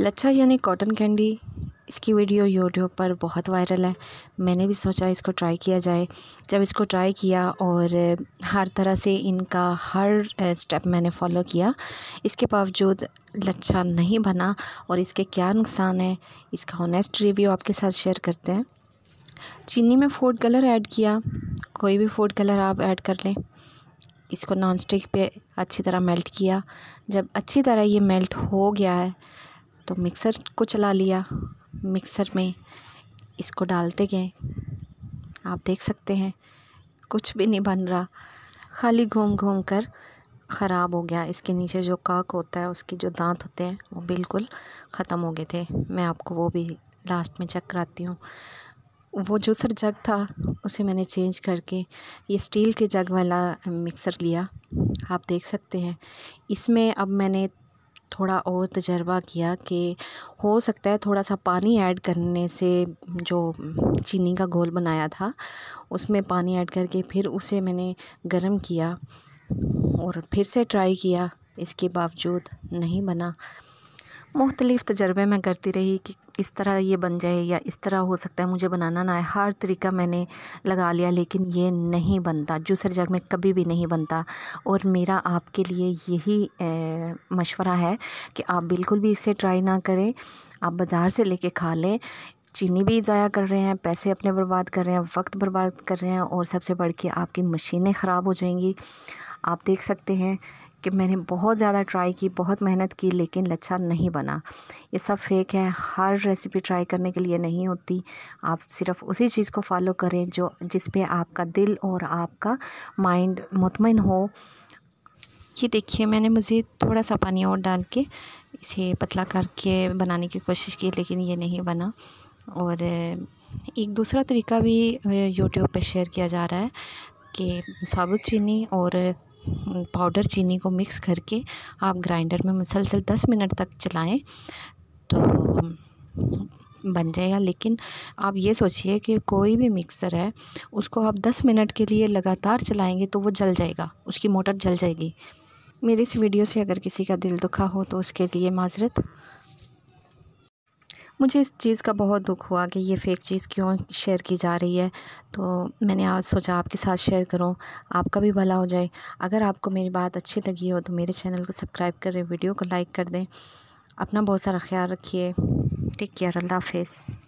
लच्छा यानी cotton candy इसकी video YouTube पर बहुत वायरल है मैंने भी सोचा इसको ट्राई किया जाए जब इसको ट्राई किया और हर तरह से इनका हर स्टेप मैंने फॉलो किया इसके बावजूद लच्छा नहीं बना और इसके क्या नुकसान है इसका ऑनेस्ट रिव्यू आपके साथ शेयर करते हैं चीनी में फूड कलर ऐड किया कोई भी फूड कलर आप ऐड कर लें इसको नॉन स्टिक पे अच्छी तरह मेल्ट किया जब अच्छी तरह ये मेल्ट हो गया है तो मिक्सर को चला लिया मिक्सर में इसको डालते गए आप देख सकते हैं कुछ भी नहीं बन रहा खाली घूम घूम कर ख़राब हो गया इसके नीचे जो काक होता है उसके जो दांत होते हैं वो बिल्कुल ख़त्म हो गए थे मैं आपको वो भी लास्ट में चेक कराती हूँ वो जो सर जग था उसे मैंने चेंज करके ये स्टील के जग वाला मिक्सर लिया आप देख सकते हैं इसमें अब मैंने थोड़ा और तजर्बा किया कि हो सकता है थोड़ा सा पानी ऐड करने से जो चीनी का घोल बनाया था उसमें पानी ऐड करके फिर उसे मैंने गर्म किया और फिर से ट्राई किया इसके बावजूद नहीं बना मुख्तलिफ़ तजर्बे मैं करती रही कि इस तरह ये बन जाए या इस तरह हो सकता है मुझे बनाना ना है हर तरीका मैंने लगा लिया लेकिन ये नहीं बनता जूसर जग में कभी भी नहीं बनता और मेरा आपके लिए यही मशवरा है कि आप बिल्कुल भी इसे ट्राई ना करें आप बाज़ार से लेके खा लें चीनी भी ज़ाया कर रहे हैं पैसे अपने बर्बाद कर रहे हैं वक्त बर्बाद कर रहे हैं और सबसे बढ़ के आपकी मशीनें ख़राब हो जाएंगी आप देख सकते हैं कि मैंने बहुत ज़्यादा ट्राई की बहुत मेहनत की लेकिन लच्छा नहीं बना ये सब फेक है हर रेसिपी ट्राई करने के लिए नहीं होती आप सिर्फ उसी चीज़ को फॉलो करें जो जिस पे आपका दिल और आपका माइंड मुतमिन हो ये देखिए मैंने मज़ीद थोड़ा सा पानी और डाल के इसे पतला करके बनाने की कोशिश की लेकिन ये नहीं बना और एक दूसरा तरीका भी यूट्यूब पर शेयर किया जा रहा है कि साबुत चीनी और पाउडर चीनी को मिक्स करके आप ग्राइंडर में मुसलसल दस मिनट तक चलाएं तो बन जाएगा लेकिन आप ये सोचिए कि कोई भी मिक्सर है उसको आप दस मिनट के लिए लगातार चलाएंगे तो वो जल जाएगा उसकी मोटर जल जाएगी मेरी इस वीडियो से अगर किसी का दिल दुखा हो तो उसके लिए माजरत मुझे इस चीज़ का बहुत दुख हुआ कि ये फ़ेक चीज़ क्यों शेयर की जा रही है तो मैंने आज सोचा आपके साथ शेयर करूं आपका भी भला हो जाए अगर आपको मेरी बात अच्छी लगी हो तो मेरे चैनल को सब्सक्राइब करें वीडियो को लाइक कर दें अपना बहुत सारा ख्याल रखिए टेक केयर अल्लाह हाफिज़